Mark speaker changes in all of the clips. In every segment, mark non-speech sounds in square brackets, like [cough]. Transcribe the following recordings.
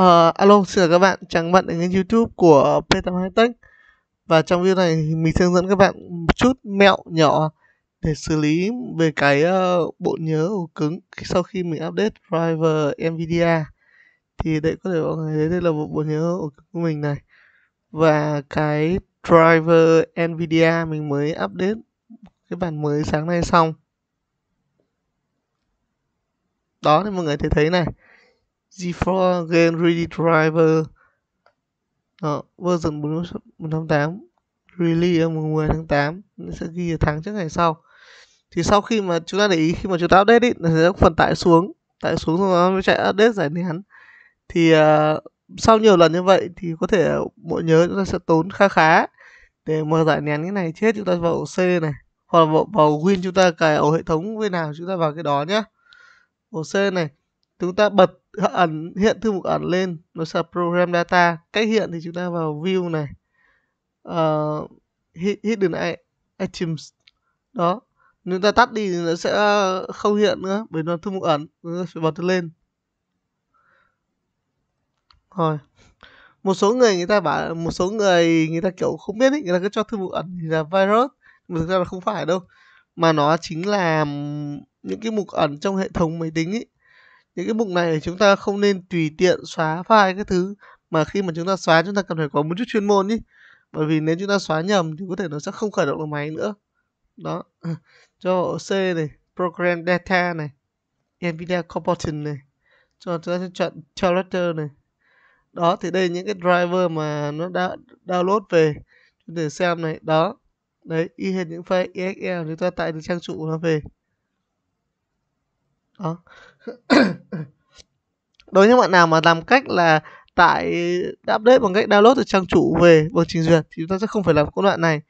Speaker 1: Uh, alo, xin chào các bạn, chẳng bạn đến YouTube của P8 High Tech Và trong video này mình sẽ hướng dẫn các bạn một chút mẹo nhỏ để xử lý về cái uh, bộ nhớ ổ cứng sau khi mình update driver NVIDIA Thì đây có thể mọi người thấy đây là bộ, bộ nhớ ổ cứng của mình này Và cái driver NVIDIA mình mới update cái bản mới sáng nay xong Đó thì mọi người thấy thấy này G4 Game Ready Driver đó, version 4.8 release ngày 10 tháng 8 nó sẽ ghi ở tháng trước ngày sau thì sau khi mà chúng ta để ý khi mà chúng ta update ý, nó sẽ phần tải xuống tải xuống rồi nó mới chạy update giải nén thì uh, sau nhiều lần như vậy thì có thể bộ nhớ chúng ta sẽ tốn khá khá để mở giải nén cái này chết chúng ta vào C này hoặc là vào, vào Win chúng ta cài ổ hệ thống bên nào chúng ta vào cái đó nhá ổ C này chúng ta bật ẩn hiện thư mục ẩn lên nó sẽ program data cách hiện thì chúng ta vào view này uh, hidden items đó nếu ta tắt đi thì nó sẽ ờ, không hiện nữa bởi nó thư mục ẩn nó phải bật lên rồi một số người người ta bảo một số người người ta kiểu không biết ý, người ta cứ cho thư mục ẩn là virus mà thực ra là không phải đâu mà nó chính là những cái mục ẩn trong hệ thống máy tính ý những cái mục này chúng ta không nên tùy tiện xóa file cái thứ mà khi mà chúng ta xóa chúng ta cần phải có một chút chuyên môn nhé bởi vì nếu chúng ta xóa nhầm thì có thể nó sẽ không khởi động được máy nữa đó [laughs] cho C này program data này nvidia component này cho chúng ta sẽ chọn character này đó thì đây những cái driver mà nó đã download về chúng ta xem này đó đấy y hệt những file EXL chúng ta tại được trang chủ nó về đó [coughs] đối với bạn nào mà làm cách là tải update bằng cách download từ trang chủ về bằng trình duyệt thì chúng ta sẽ không phải làm công đoạn này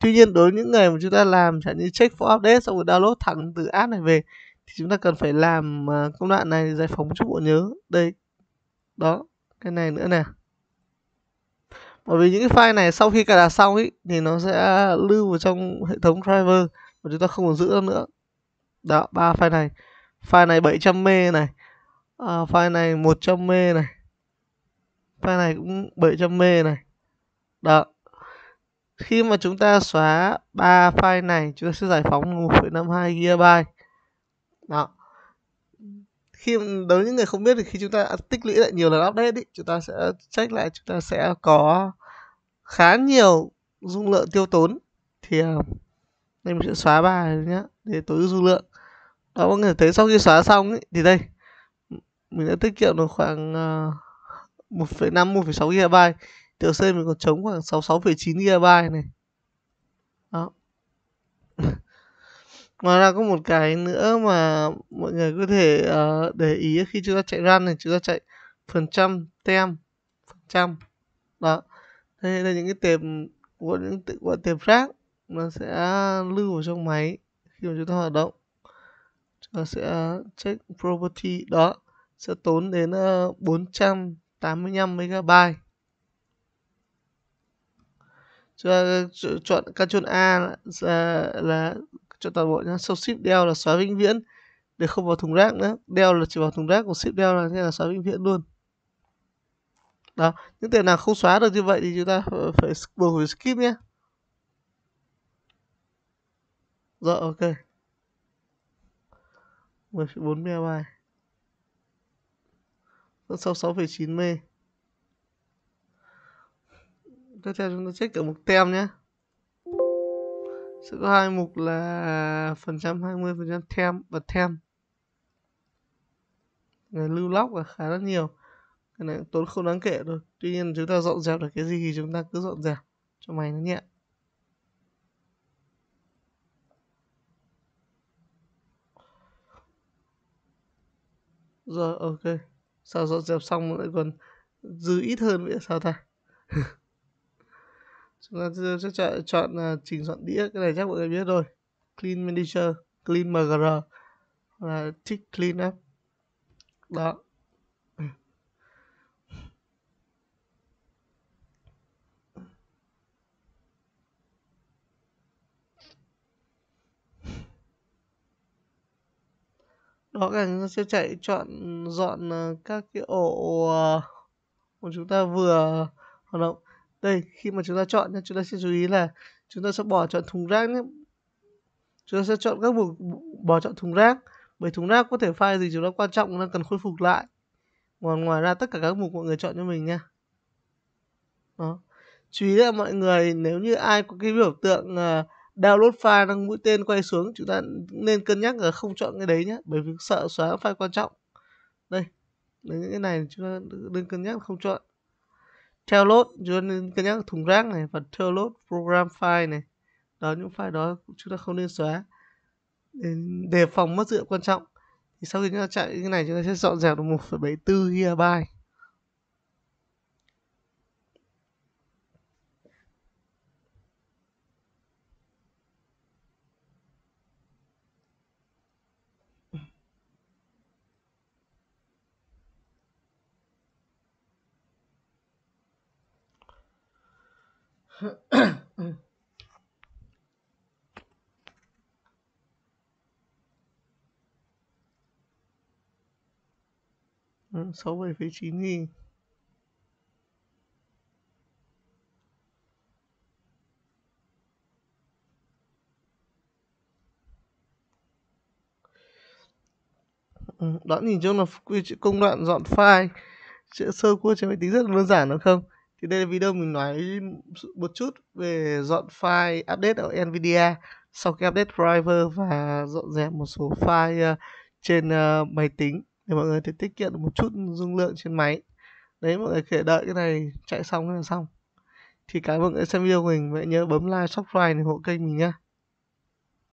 Speaker 1: tuy nhiên đối với những người mà chúng ta làm chẳng như check for update xong rồi download thẳng từ app này về thì chúng ta cần phải làm à, công đoạn này giải phóng chút bộ nhớ đây đó cái này nữa nè bởi vì những cái file này sau khi cài đặt xong ấy thì nó sẽ lưu vào trong hệ thống driver mà chúng ta không còn giữ nữa đó ba file này file này 700 mê này à, file này 100 mê này file này cũng 700 mê này đó khi mà chúng ta xóa ba file này chúng ta sẽ giải phóng 1,52 GB đó khi đối với những người không biết thì khi chúng ta tích lũy lại nhiều lần update ý, chúng ta sẽ check lại chúng ta sẽ có khá nhiều dung lượng tiêu tốn thì nên à, mình sẽ xóa bài nhé để tối ưu dung lượng đó ờ, mọi người thấy sau khi xóa xong ấy, thì đây mình đã tiết kiệm được khoảng uh, 1,5 1,6 GB tiểu C mình còn chống khoảng 66,9 GB này đó [laughs] ngoài ra có một cái nữa mà mọi người có thể uh, để ý khi chúng ta chạy run này chúng ta chạy phần trăm tem phần trăm đó đây là những cái tệp của những gọi tệp rác nó sẽ lưu vào trong máy khi mà chúng ta hoạt động nó sẽ ờ, check property đó sẽ tốn đến 485 ờ, MB cho chọn các chọn A là, là chọn toàn bộ nhá sau ship đeo là xóa vĩnh viễn để không vào thùng rác nữa đeo là chỉ vào thùng rác còn ship đeo là, là xóa vĩnh viễn luôn đó những tiền nào không xóa được như vậy thì chúng ta phải buộc phải skip nhé rồi dạ, ok 4 MB Rất sâu 6,9 mê Tiếp theo chúng ta check cả mục tem nhé Sẽ có hai mục là phần trăm 20 phần trăm tem và tem Người lưu lóc là khá là nhiều Cái này tốn không đáng kể thôi Tuy nhiên chúng ta dọn dẹp được cái gì thì chúng ta cứ dọn dẹp Cho mày nó nhẹ rồi ok sao dọn dẹp xong lại còn dư ít hơn vậy sao ta [laughs] chúng ta sẽ chọn, chọn uh, chỉnh soạn đĩa cái này chắc mọi người biết rồi clean manager clean mgr là tick clean up đó đó cả chúng ta sẽ chạy chọn dọn ờ, các cái ổ ờ, mà chúng ta vừa hoạt động đây khi mà chúng ta chọn nhé chúng ta sẽ chú ý là chúng ta sẽ bỏ chọn thùng rác nhé chúng ta sẽ chọn các mục bỏ chọn thùng rác bởi thùng rác có thể file gì chúng ta quan trọng chúng ta cần khôi phục lại ngoài ngoài ra tất cả các mục mọi người chọn cho mình nha đó chú ý là mọi người nếu như ai có cái biểu tượng uh, download file đang mũi tên quay xuống chúng ta nên cân nhắc là không chọn cái đấy nhé bởi vì sợ xóa file quan trọng đây những cái này chúng ta nên cân nhắc không chọn theo lốt chúng ta nên cân nhắc thùng rác này và theo lốt program file này đó những file đó chúng ta không nên xóa để, để phòng mất dữ liệu quan trọng thì sau khi chúng ta chạy cái này chúng ta sẽ dọn dẹp được 1,74 GB Ừ, sáu bảy phẩy chín nghìn ừ, đã nhìn chung là công đoạn dọn file chữa sơ cua trên máy tính rất đơn giản đúng không thì đây là video mình nói một chút về dọn file update ở NVIDIA sau khi update driver và dọn dẹp một số file ờ, trên ờ, máy tính để mọi người thể tiết kiệm được một chút dung lượng trên máy đấy mọi người có thể đợi cái này chạy xong là xong thì cảm ơn mọi người xem video của mình vậy nhớ bấm like subscribe để ủng hộ kênh mình nhé